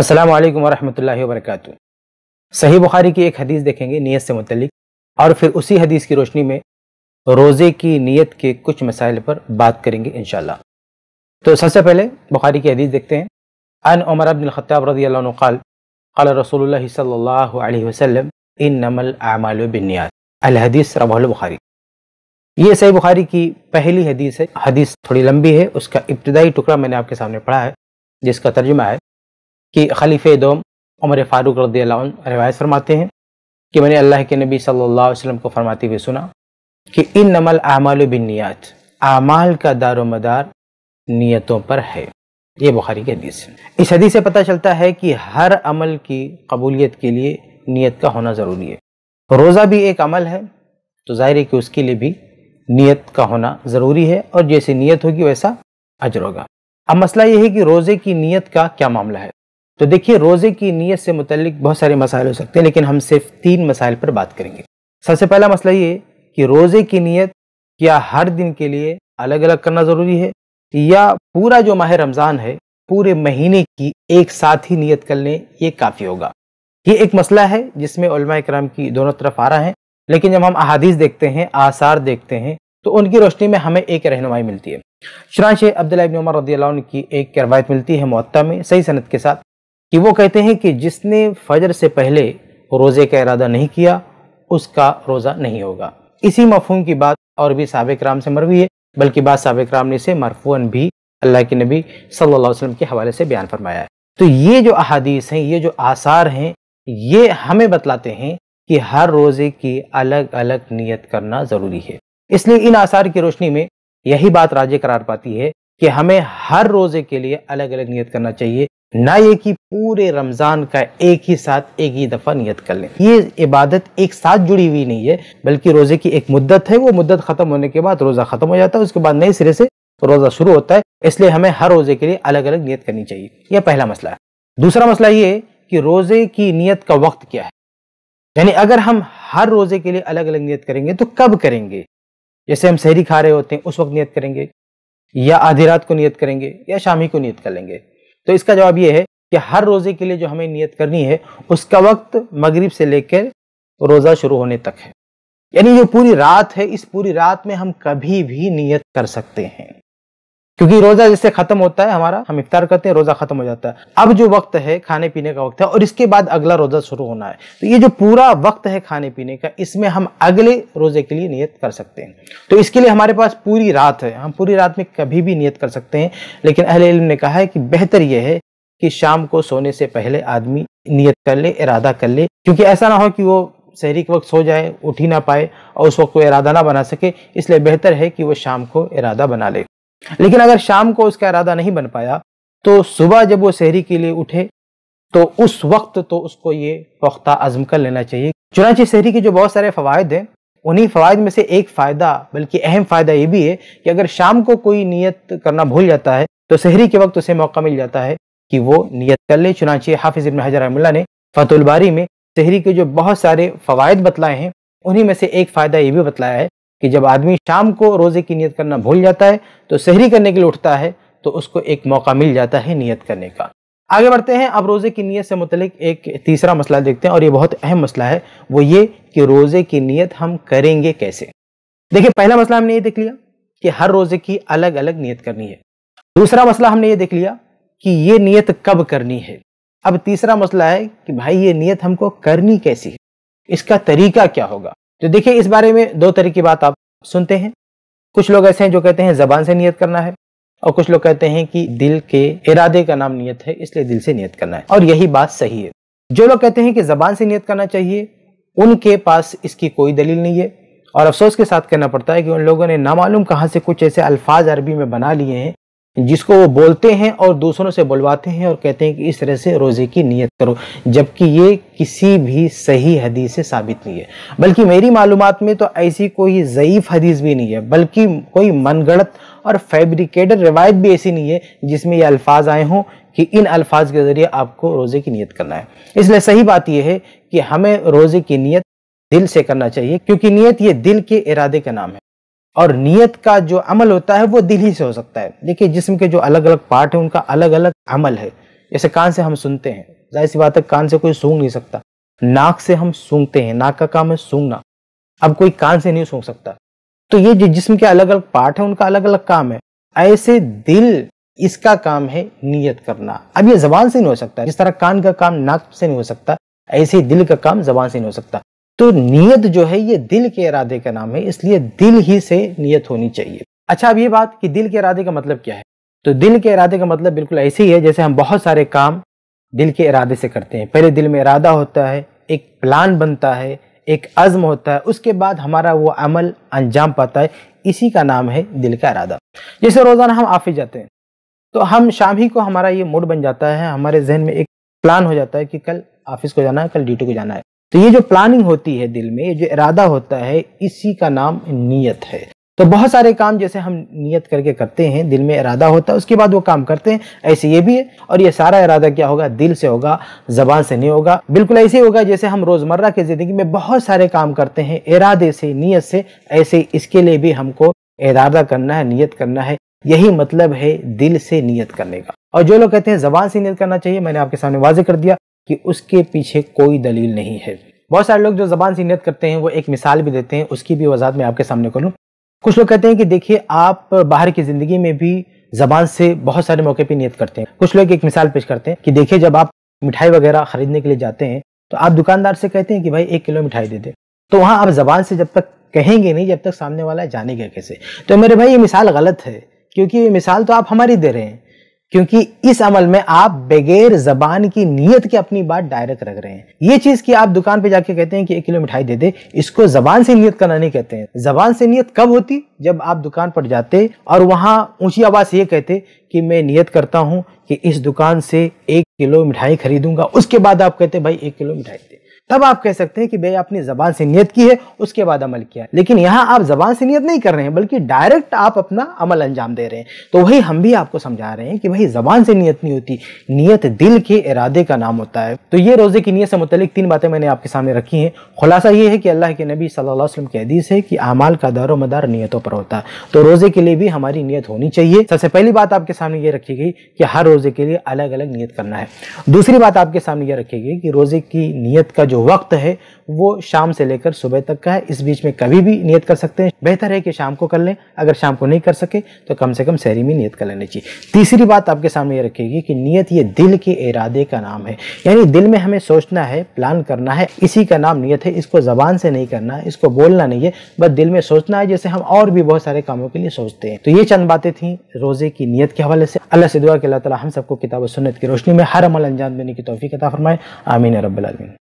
अस्सलाम वालेकुम वरहमतुल्लाहि वबरकatuह सही बुखारी की एक हदीस देखेंगे नीयत से मुतलिक और फिर उसी हदीस की रोशनी में रोज़े की नीयत के कुछ मसाइल पर बात करेंगे इन तो सबसे पहले बुखारी की हदीस देखते हैं अन उमर अबिन ख़त्ताब रजी क़ाल कल रसूल सल्ह वसलम इन नमल आमाल बिनियात अलहदीस रबाल बुखारी ये सही बुखारी की पहली हदीस है हदीस थोड़ी लंबी है उसका इब्तदाई टुकड़ा मैंने आपके सामने पढ़ा है जिसका तर्जुमा है कि खलीफ दोम उमर फ़ारूक रद्दी रिवायत फरमाते हैं कि मैंने अल्लाह के नबी सल्लल्लाहु अलैहि वसल्लम को फरमाते हुए सुना कि इन नमल आमाल बिन नियत आमाल का दारो मदार नीयतों पर है ये बुखारी की हदीस है इस हदीस से पता चलता है कि हर अमल की कबूलियत के लिए नीयत का होना ज़रूरी है रोज़ा भी एक अमल है तो ज़ाहिर है कि उसके लिए भी नीयत का होना ज़रूरी है और जैसी नीयत होगी वैसा अजर होगा अब मसला यह है कि रोज़े की नीयत का क्या मामला है तो देखिए रोज़े की नीयत से मुतलिक बहुत सारे मसाइल हो सकते हैं लेकिन हम सिर्फ तीन मसाइल पर बात करेंगे सबसे पहला मसला ये कि रोज़े की नीयत क्या हर दिन के लिए अलग अलग करना ज़रूरी है या पूरा जो माह रमज़ान है पूरे महीने की एक साथ ही नीयत कर लें ये काफ़ी होगा ये एक मसला है जिसमें कराम की दोनों तरफ आ रहा है लेकिन जब हम अहादीस देखते हैं आसार देखते हैं तो उनकी रोशनी में हमें एक रहनुमाई मिलती है शराश शेख अब्दुल्ला इबन उमर रदी की एक रवायत मिलती है मत्ता में सही सनत के साथ कि वो कहते हैं कि जिसने फजर से पहले रोज़े का इरादा नहीं किया उसका रोज़ा नहीं होगा इसी मफहम की बात और भी सबक राम से मरवी है बल्कि बात सबक राम ने इसे मरफून भी अल्लाह के नबी सल्लल्लाहु अलैहि वसल्लम के हवाले से बयान फरमाया है तो ये जो अहादीस हैं ये जो आसार हैं ये हमें बतलाते हैं कि हर रोज़े की अलग अलग नीयत करना ज़रूरी है इसलिए इन आसार की रोशनी में यही बात राजे करार पाती है कि हमें हर रोज़े के लिए अलग अलग नीयत करना चाहिए ना ये कि पूरे रमजान का एक ही साथ एक ही दफा नियत कर लें ये इबादत एक साथ जुड़ी हुई नहीं है बल्कि रोजे की एक मुद्दत है वो मुद्दत खत्म होने के बाद रोजा खत्म हो जाता है उसके बाद नए सिरे से रोजा शुरू होता है इसलिए हमें हर रोजे के लिए अलग अलग नियत करनी चाहिए यह पहला मसला है दूसरा मसला ये कि रोजे की नियत का वक्त क्या है यानी अगर हम हर रोजे के लिए अलग अलग नियत करेंगे तो कब करेंगे जैसे हम शहरी खा रहे होते हैं उस वक्त नियत करेंगे या आधी रात को नियत करेंगे या शामी को नियत कर लेंगे तो इसका जवाब ये है कि हर रोज़े के लिए जो हमें नियत करनी है उसका वक्त मगरिब से लेकर रोज़ा शुरू होने तक है यानी जो पूरी रात है इस पूरी रात में हम कभी भी नियत कर सकते हैं क्योंकि रोजा जिससे खत्म होता है हमारा हम इफ्तार करते हैं रोजा खत्म हो जाता है अब जो वक्त है खाने पीने का वक्त है और इसके बाद अगला रोजा शुरू होना है तो ये जो पूरा वक्त है खाने पीने का इसमें हम अगले रोजे के लिए नियत कर सकते हैं तो इसके लिए हमारे पास पूरी रात है हम पूरी रात में कभी भी नियत कर सकते हैं लेकिन अहिल इल्म ने कहा है कि बेहतर यह है कि शाम को सोने से पहले आदमी नियत कर ले इरादा कर ले क्योंकि ऐसा ना हो कि वो शहरी के वक्त सो जाए उठ ही ना पाए और उस वक्त को इरादा ना बना सके इसलिए बेहतर है कि वो शाम को इरादा बना ले लेकिन अगर शाम को उसका इरादा नहीं बन पाया तो सुबह जब वो शहरी के लिए उठे तो उस वक्त तो उसको ये पुख्ता आजम कर लेना चाहिए चुनाची शहरी के जो बहुत सारे फवायद हैं उन्हीं फ़वाद में से एक फ़ायदा बल्कि अहम फ़ायदा ये भी है कि अगर शाम को कोई नीयत करना भूल जाता है तो शहरी के वक्त उसे मौका मिल जाता है कि वो नीयत कर ले चुनाची हाफिज़ इबन हजर रहमल्ला ने फतुलबारी में शहरी के जो बहुत सारे फवायद बतलाए हैं उन्हीं में से एक फ़ायदा ये भी बतलाया है कि जब आदमी शाम को रोज़े की नियत करना भूल जाता है तो सहरी करने के लिए उठता है तो उसको एक मौका मिल जाता है नियत करने का आगे बढ़ते हैं अब रोज़े की नीयत से मुतलिक एक तीसरा मसला देखते हैं और ये बहुत अहम मसला है वो ये कि रोज़े की नीयत हम करेंगे कैसे देखिए पहला मसला हमने ये देख लिया कि हर रोज़े की अलग अलग नीयत करनी है दूसरा मसला हमने ये देख लिया कि ये नीयत कब करनी है अब तीसरा मसला है कि भाई ये नीयत हमको करनी कैसी है इसका तरीका क्या होगा तो देखिए इस बारे में दो तरह की बात आप सुनते हैं कुछ लोग ऐसे हैं जो कहते हैं जबान से नियत करना है और कुछ लोग कहते हैं कि दिल के इरादे का नाम नियत है इसलिए दिल से नियत करना है और यही बात सही है जो लोग कहते हैं कि जबान से नियत करना चाहिए उनके पास इसकी कोई दलील नहीं है और अफसोस के साथ कहना पड़ता है कि उन लोगों ने नामालूम कहाँ से कुछ ऐसे अल्फाज अरबी में बना लिए हैं जिसको वो बोलते हैं और दूसरों से बुलवाते हैं और कहते हैं कि इस तरह से रोज़े की नीयत करो जबकि ये किसी भी सही हदीस से साबित नहीं है बल्कि मेरी मालूम में तो ऐसी कोई ज़यीफ़ हदीस भी नहीं है बल्कि कोई मनगढ़त और फैब्रिकेटेड रिवायत भी ऐसी नहीं है जिसमें ये अल्फाज आए हों कि इन अल्फाज के ज़रिए आपको रोज़े की नीयत करना है इसलिए सही बात यह है कि हमें रोज़े की नीयत दिल से करना चाहिए क्योंकि नीयत ये दिल के इरादे का नाम है और नियत का जो अमल होता है वो दिल ही से हो सकता है देखिए जिसम के जो अलग अलग पार्ट है उनका अलग अलग अमल है जैसे कान से हम सुनते हैं जाहिर सी बात है कान से कोई सूंघ नहीं सकता नाक से हम सूंघते हैं नाक का काम है सूंघना अब कोई कान से नहीं सूंघ सकता तो ये जो जिसम के अलग अलग पार्ट है उनका अलग अलग काम है ऐसे दिल इसका काम है नियत करना अब ये जबान से नहीं हो सकता जिस तरह कान का काम नाक से नहीं हो सकता ऐसे दिल का काम जबान से नहीं हो सकता तो नियत जो है ये दिल के इरादे का नाम है इसलिए दिल ही से नियत होनी चाहिए अच्छा अब ये बात कि दिल के इरादे का मतलब क्या है तो दिल के इरादे का मतलब बिल्कुल ऐसे ही है जैसे हम बहुत सारे काम दिल के इरादे से करते हैं पहले दिल में इरादा होता है एक प्लान बनता है एक अज़म होता है उसके बाद हमारा वो अमल अंजाम पाता है इसी का नाम है दिल का इरादा जैसे रोज़ाना हम ऑफिस जाते हैं तो हम शाम ही को हमारा ये मूड बन जाता है हमारे जहन में एक प्लान हो जाता है कि कल ऑफिस को जाना है कल ड्यूटी को जाना है तो ये जो प्लानिंग होती है दिल में ये जो इरादा होता है इसी का नाम नीयत है तो बहुत सारे काम जैसे हम नियत करके करते हैं दिल में इरादा होता है उसके बाद वो काम करते हैं ऐसे ये भी है और ये सारा इरादा क्या होगा दिल से होगा जबान से नहीं होगा बिल्कुल ऐसे होगा जैसे हम रोज़मर्रा की ज़िंदगी में बहुत सारे काम करते हैं इरादे से नीयत से ऐसे इसके लिए भी हमको इरादा करना है नियत करना है यही मतलब है दिल से नियत करने का और जो लोग कहते हैं जबान से नियत करना चाहिए मैंने आपके सामने वाजे कर दिया कि उसके पीछे कोई दलील नहीं है बहुत सारे लोग जो जबान से नियत करते हैं वो एक मिसाल भी देते हैं उसकी भी वजाहत मैं आपके सामने करूँ कुछ लोग कहते हैं कि देखिए आप बाहर की ज़िंदगी में भी ज़बान से बहुत सारे मौके पर नियत करते हैं कुछ लोग एक मिसाल पेश करते हैं कि देखिए जब आप मिठाई वगैरह ख़रीदने के लिए जाते हैं तो आप दुकानदार से कहते हैं कि भाई एक किलो मिठाई दे दे तो वहाँ आप ज़बान से जब तक कहेंगे नहीं जब तक सामने वाला जानेगा कैसे तो मेरे भाई ये मिसाल गलत है क्योंकि ये मिसाल तो आप हमारी दे रहे हैं क्योंकि इस अमल में आप बगैर जबान की नीयत के अपनी बात डायरेक्ट रख रहे हैं ये चीज़ की आप दुकान पे जाके कहते हैं कि एक किलो मिठाई दे दे इसको जबान से नीयत करना नहीं कहते हैं जबान से नीयत कब होती जब आप दुकान पर जाते और वहां ऊंची आवाज़ ये कहते कि मैं नीयत करता हूं कि इस दुकान से एक किलो मिठाई खरीदूंगा उसके बाद आप कहते भाई एक किलो मिठाई दे तब आप कह सकते हैं कि भाई आपने जबान से नियत की है उसके बाद अमल किया है लेकिन यहाँ आप जबान से नियत नहीं कर रहे हैं बल्कि डायरेक्ट आप अपना अमल अंजाम दे रहे हैं तो वही हम भी आपको समझा रहे हैं कि भाई जबान से नियत नहीं होती नियत दिल के इरादे का नाम होता है तो ये रोजे की नियत से मुतलिक तीन बातें मैंने आपके सामने रखी हैं खुलासा ये है कि अल्लाह के नबी सल्लल्लाहु के हदीस है कि अमाल का दारो मदार नियतों पर होता है तो रोजे के लिए भी हमारी नियत होनी चाहिए सबसे पहली बात आपके सामने ये रखी गई कि हर रोजे के लिए अलग अलग नियत करना है दूसरी बात आपके सामने ये रखी गई कि रोजे की नियत का जो जो वक्त है वो शाम से लेकर सुबह तक का है इस बीच में कभी भी नियत कर सकते हैं बेहतर है कि शाम को कर लें अगर शाम को नहीं कर सके तो कम से कम शहरी में नियत कर लेनी चाहिए तीसरी बात आपके सामने ये रखेगी कि नियत ये दिल के इरादे का नाम है यानी दिल में हमें सोचना है प्लान करना है इसी का नाम नियत है इसको ज़बान से नहीं करना है इसको बोलना नहीं है बस दिल में सोचना है जैसे हम और भी बहुत सारे कामों के लिए सोचते हैं तो ये चंद बातें थी रोज़े की नियत के हवाले से अल्लाह से दुआ के अल्लाह तला हम सबको किताब सुनत की रोशनी में हर अमल अंजाम देने की तोफ़ी कता फरमाए आमीन रबीन